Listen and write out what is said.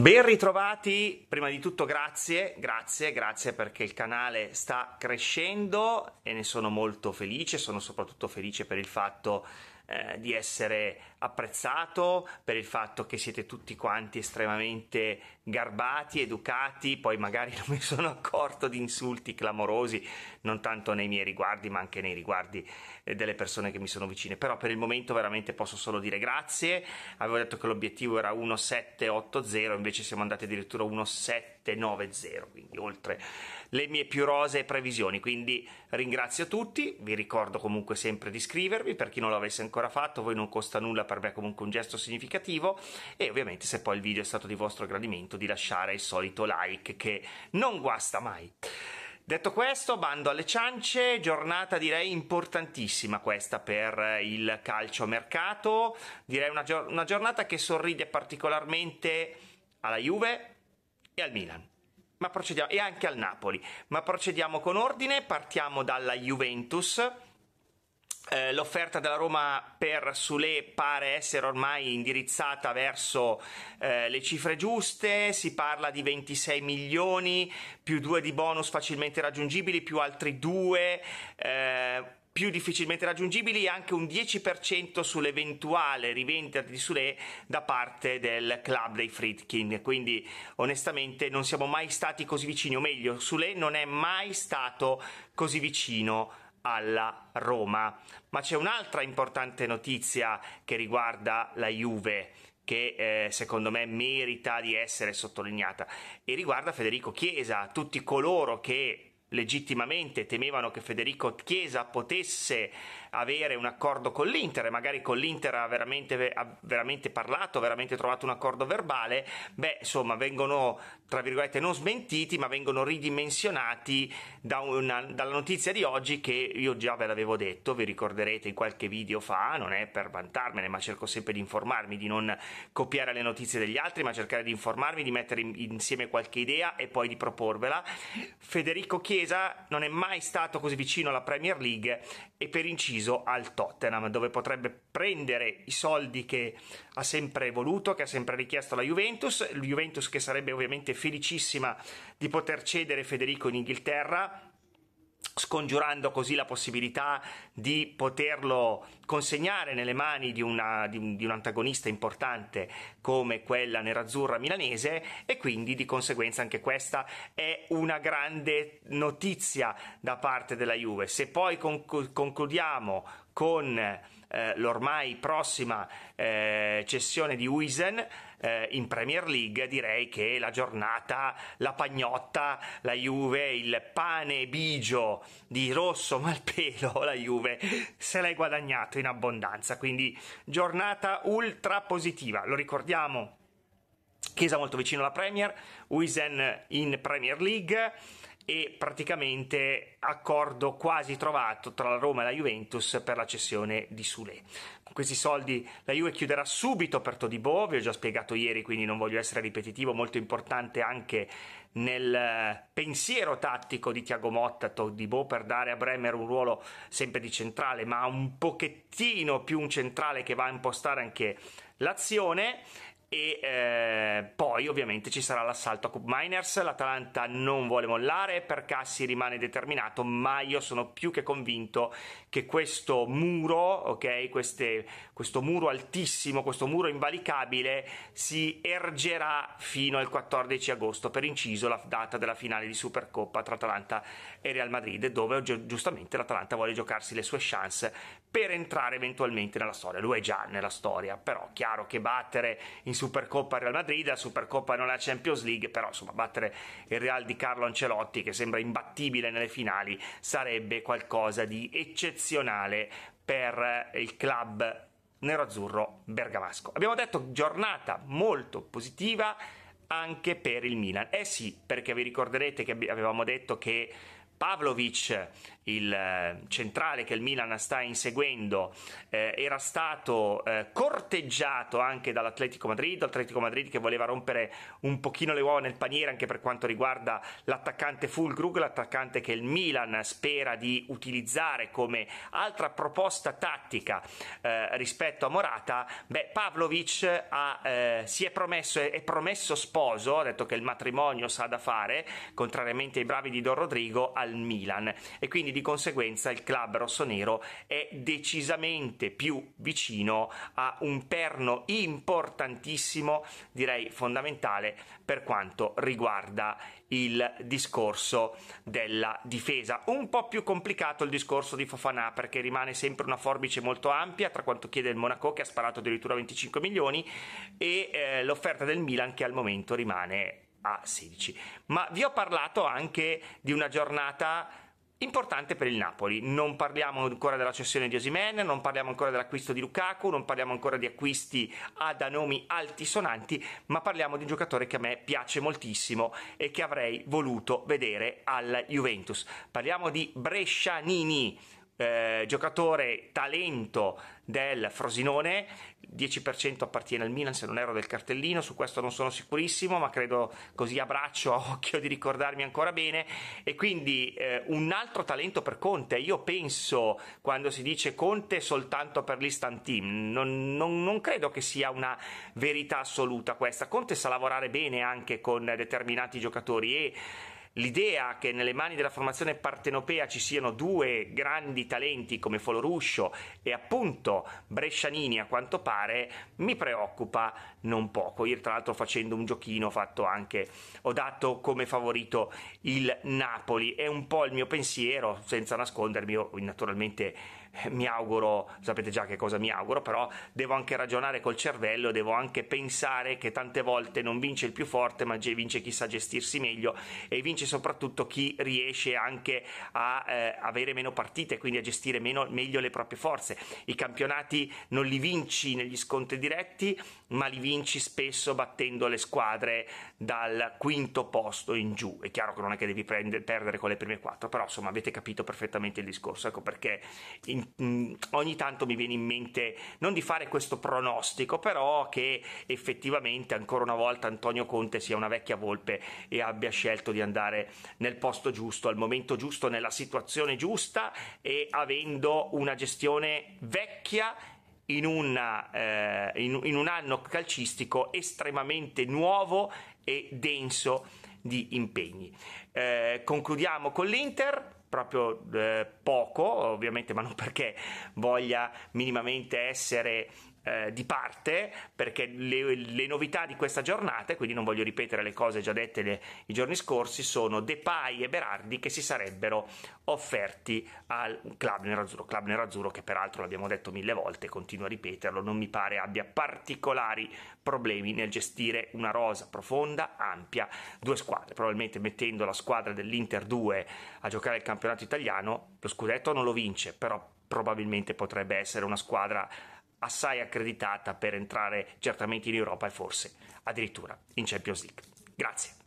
Ben ritrovati, prima di tutto grazie, grazie, grazie perché il canale sta crescendo e ne sono molto felice, sono soprattutto felice per il fatto eh, di essere apprezzato per il fatto che siete tutti quanti estremamente garbati, educati, poi magari non mi sono accorto di insulti clamorosi, non tanto nei miei riguardi, ma anche nei riguardi eh, delle persone che mi sono vicine. Però per il momento veramente posso solo dire grazie. Avevo detto che l'obiettivo era 1780, invece siamo andati addirittura 1790, quindi oltre le mie più rosee previsioni. Quindi ringrazio tutti, vi ricordo comunque sempre di iscrivervi per chi non l'avesse ancora fatto, voi non costa nulla per me comunque un gesto significativo e ovviamente se poi il video è stato di vostro gradimento di lasciare il solito like che non guasta mai. Detto questo, bando alle ciance, giornata direi importantissima questa per eh, il calcio mercato, direi una, gior- una giornata che sorride particolarmente alla Juve e al Milan ma procediamo, e anche al Napoli. Ma procediamo con ordine, partiamo dalla Juventus eh, l'offerta della Roma per Sule pare essere ormai indirizzata verso eh, le cifre giuste, si parla di 26 milioni più due di bonus facilmente raggiungibili più altri due eh, più difficilmente raggiungibili e anche un 10% sull'eventuale rivendita di Sule da parte del club dei Fritkin. Quindi onestamente non siamo mai stati così vicini, o meglio, Sule non è mai stato così vicino alla Roma. Ma c'è un'altra importante notizia che riguarda la Juve che eh, secondo me merita di essere sottolineata e riguarda Federico Chiesa, tutti coloro che legittimamente temevano che Federico Chiesa potesse avere un accordo con l'Inter e magari con l'Inter ha veramente, ha veramente parlato, ha veramente trovato un accordo verbale, beh insomma vengono tra virgolette non smentiti ma vengono ridimensionati da una, dalla notizia di oggi che io già ve l'avevo detto, vi ricorderete in qualche video fa, non è per vantarmene ma cerco sempre di informarmi, di non copiare le notizie degli altri ma cercare di informarmi, di mettere insieme qualche idea e poi di proporvela. Federico Chiesa Chiesa non è mai stato così vicino alla Premier League e per inciso al Tottenham, dove potrebbe prendere i soldi che ha sempre voluto, che ha sempre richiesto la Juventus, la Juventus che sarebbe ovviamente felicissima di poter cedere Federico in Inghilterra scongiurando così la possibilità di poterlo consegnare nelle mani di, una, di, un, di, un, antagonista importante come quella nerazzurra milanese e quindi di conseguenza anche questa è una grande notizia da parte della Juve. Se poi conc- concludiamo con eh, l'ormai prossima eh, cessione di Wisen eh, in Premier League, direi che la giornata, la pagnotta, la Juve, il pane bigio di rosso malpelo, la Juve se l'hai guadagnato in abbondanza, quindi giornata ultra positiva, lo ricordiamo. Chiesa molto vicino alla Premier, Wisen in Premier League e praticamente accordo quasi trovato tra la Roma e la Juventus per la cessione di Sule. Con questi soldi la Juve chiuderà subito per Todibo, vi ho già spiegato ieri, quindi non voglio essere ripetitivo, molto importante anche nel eh, pensiero tattico di Tiago Motta Todibo per dare a Bremer un ruolo sempre di centrale, ma un pochettino più un centrale che va a impostare anche l'azione e eh, poi ovviamente ci sarà l'assalto a Cup Miners. L'Atalanta non vuole mollare, per Cassi rimane determinato, ma io sono più che convinto che questo muro, ok, queste, questo muro altissimo, questo muro invalicabile si ergerà fino al 14 agosto, per inciso la data della finale di Supercoppa tra Atalanta e Real Madrid, dove gi- giustamente l'Atalanta vuole giocarsi le sue chance per entrare eventualmente nella storia. Lui è già nella storia, però chiaro che battere in Supercoppa Real Madrid, la Supercoppa non è la Champions League, però insomma battere il Real di Carlo Ancelotti che sembra imbattibile nelle finali sarebbe qualcosa di eccezionale per eh, il club nero-azzurro bergamasco. Abbiamo detto giornata molto positiva anche per il Milan. Eh sì, perché vi ricorderete che avevamo detto che Pavlovic il eh, centrale che il Milan sta inseguendo, eh, era stato eh, corteggiato anche dall'Atletico Madrid, Atletico Madrid che voleva rompere un pochino le uova nel paniere anche per quanto riguarda l'attaccante Fulgrug, l'attaccante che il Milan spera di utilizzare come altra proposta tattica eh, rispetto a Morata, beh, Pavlovic ha, eh, si è promesso, è, è promesso sposo, ha detto che il matrimonio sa da fare, contrariamente ai bravi di Don Rodrigo, al Milan e quindi di conseguenza il club rossonero è decisamente più vicino a un perno importantissimo, direi fondamentale per quanto riguarda il discorso della difesa. Un po' più complicato il discorso di Fofanà perché rimane sempre una forbice molto ampia tra quanto chiede il Monaco che ha sparato addirittura 25 milioni e eh, l'offerta del Milan che al momento rimane a 16. Ma vi ho parlato anche di una giornata importante per il Napoli. Non parliamo ancora della cessione di Osimen, non parliamo ancora dell'acquisto di Lukaku, non parliamo ancora di acquisti ad nomi altisonanti, ma parliamo di un giocatore che a me piace moltissimo e che avrei voluto vedere alla Juventus. Parliamo di Brescianini eh, giocatore talento del Frosinone, 10% appartiene al Milan se non ero del cartellino, su questo non sono sicurissimo, ma credo così a braccio, a occhio di ricordarmi ancora bene, e quindi eh, un altro talento per Conte, io penso quando si dice Conte soltanto per l'Instant Team, non, non, non credo che sia una verità assoluta questa, Conte sa lavorare bene anche con determinati giocatori e L'idea che nelle mani della formazione partenopea ci siano due grandi talenti come Foloruscio e appunto Brescianini a quanto pare mi preoccupa non poco. Io tra l'altro facendo un giochino ho fatto anche, ho dato come favorito il Napoli, è un po' il mio pensiero, senza nascondermi, io naturalmente eh, mi auguro, sapete già che cosa mi auguro, però devo anche ragionare col cervello, devo anche pensare che tante volte non vince il più forte, ma vince chi sa gestirsi meglio e vince soprattutto chi riesce anche a eh, avere meno partite, quindi a gestire meno, meglio le proprie forze. I campionati non li vinci negli scontri diretti, ma li vinci vinci spesso battendo le squadre dal quinto posto in giù. È chiaro che non è che devi prendere, perdere con le prime quattro, però insomma avete capito perfettamente il discorso, ecco perché in, in, ogni tanto mi viene in mente non di fare questo pronostico, però che effettivamente ancora una volta Antonio Conte sia una vecchia volpe e abbia scelto di andare nel posto giusto, al momento giusto, nella situazione giusta e avendo una gestione vecchia in, una, eh, in, in un anno calcistico estremamente nuovo e denso di impegni. Eh, concludiamo con l'Inter proprio eh, poco, ovviamente, ma non perché voglia minimamente essere eh, di parte perché le, le, novità di questa giornata, quindi non voglio ripetere le cose già dette le, i giorni scorsi, sono Depay e Berardi che si sarebbero offerti al club nerazzurro, club nerazzurro che peraltro l'abbiamo detto mille volte, continuo a ripeterlo, non mi pare abbia particolari problemi nel gestire una rosa profonda, ampia, due squadre, probabilmente mettendo la squadra dell'Inter 2 a giocare il campionato italiano, lo scudetto non lo vince, però probabilmente potrebbe essere una squadra assai accreditata per entrare certamente in Europa e forse addirittura in Champions League. Grazie.